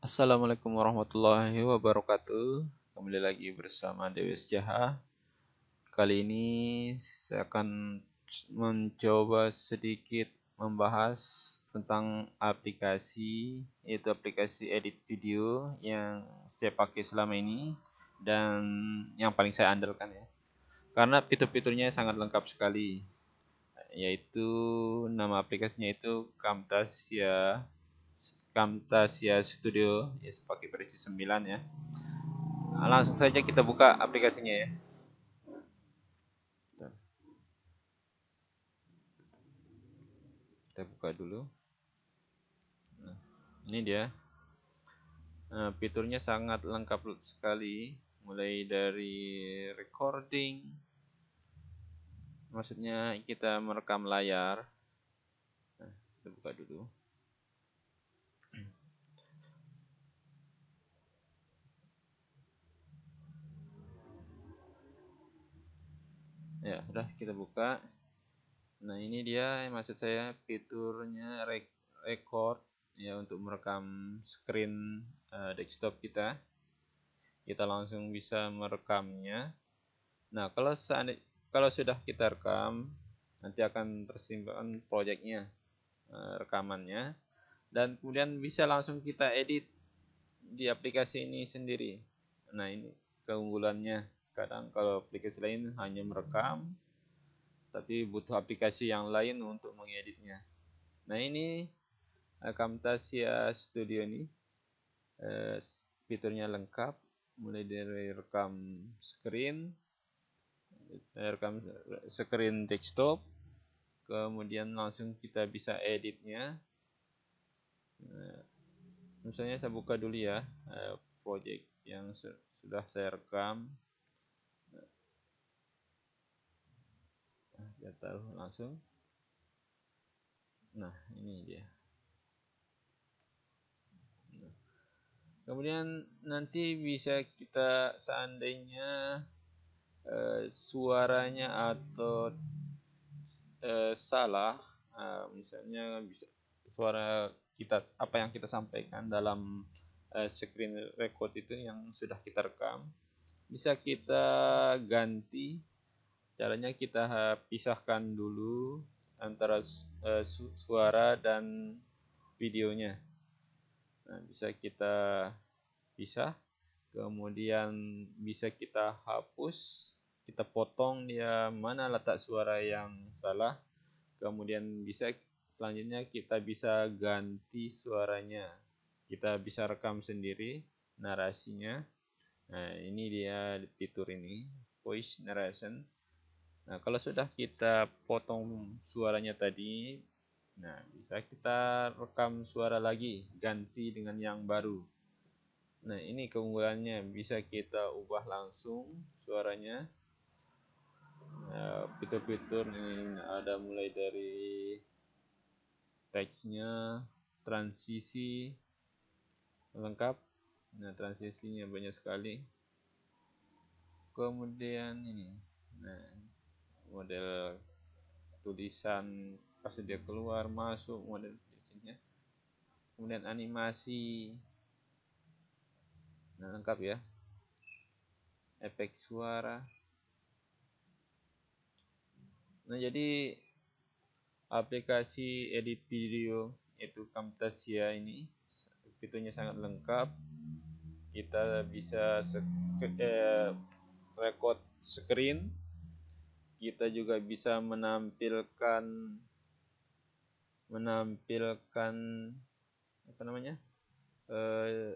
Assalamualaikum warahmatullahi wabarakatuh Kembali lagi bersama Dewi Sejaha Kali ini saya akan mencoba sedikit membahas tentang aplikasi Yaitu aplikasi edit video yang saya pakai selama ini Dan yang paling saya andalkan ya Karena fitur-fiturnya sangat lengkap sekali Yaitu nama aplikasinya itu Camtasia Camtasia Studio ya sebagai versi 9 ya nah, langsung saja kita buka aplikasinya ya kita buka dulu nah, ini dia nah, fiturnya sangat lengkap sekali mulai dari recording maksudnya kita merekam layar nah, kita buka dulu ya udah kita buka nah ini dia maksud saya fiturnya record ya untuk merekam screen uh, desktop kita kita langsung bisa merekamnya nah kalau kalau sudah kita rekam nanti akan tersimpan projectnya uh, eh, rekamannya dan kemudian bisa langsung kita edit di aplikasi ini sendiri nah ini keunggulannya kadang kalau aplikasi lain hanya merekam tapi butuh aplikasi yang lain untuk mengeditnya nah ini eh, Camtasia Studio ini eh, fiturnya lengkap mulai dari rekam screen eh, rekam screen desktop kemudian langsung kita bisa editnya misalnya saya buka dulu ya project yang sudah saya rekam Nah, kita taruh langsung nah ini dia nah. kemudian nanti bisa kita seandainya eh, suaranya atau eh, salah eh, misalnya bisa suara kita apa yang kita sampaikan dalam eh, screen record itu yang sudah kita rekam bisa kita ganti caranya kita pisahkan dulu antara e, suara dan videonya nah, bisa kita pisah kemudian bisa kita hapus kita potong dia mana letak suara yang salah kemudian bisa selanjutnya kita bisa ganti suaranya kita bisa rekam sendiri narasinya Nah, ini dia fitur ini, voice narration. Nah, kalau sudah kita potong suaranya tadi, nah bisa kita rekam suara lagi, ganti dengan yang baru. Nah, ini keunggulannya bisa kita ubah langsung suaranya. Nah, fitur-fitur nah, ini ada mulai dari teksnya, transisi lengkap nah transisinya banyak sekali kemudian ini nah model tulisan pas dia keluar masuk model tulisannya kemudian animasi nah lengkap ya efek suara nah jadi aplikasi edit video yaitu Camtasia ini fiturnya sangat lengkap kita bisa eh, record screen kita juga bisa menampilkan menampilkan apa namanya eh,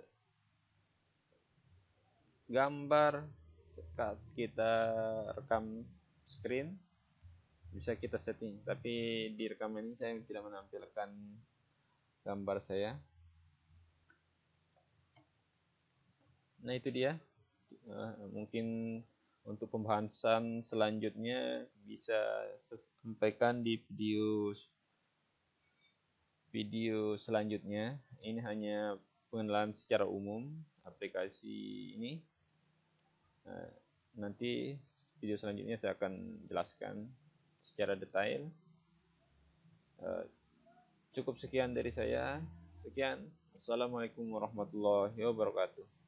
gambar kita rekam screen bisa kita setting tapi di rekaman ini saya tidak menampilkan gambar saya Nah itu dia. Uh, mungkin untuk pembahasan selanjutnya bisa sampaikan di video video selanjutnya. Ini hanya pengenalan secara umum aplikasi ini. Uh, nanti video selanjutnya saya akan jelaskan secara detail. Eh, cukup sekian dari saya. Sekian. Assalamualaikum warahmatullahi wabarakatuh.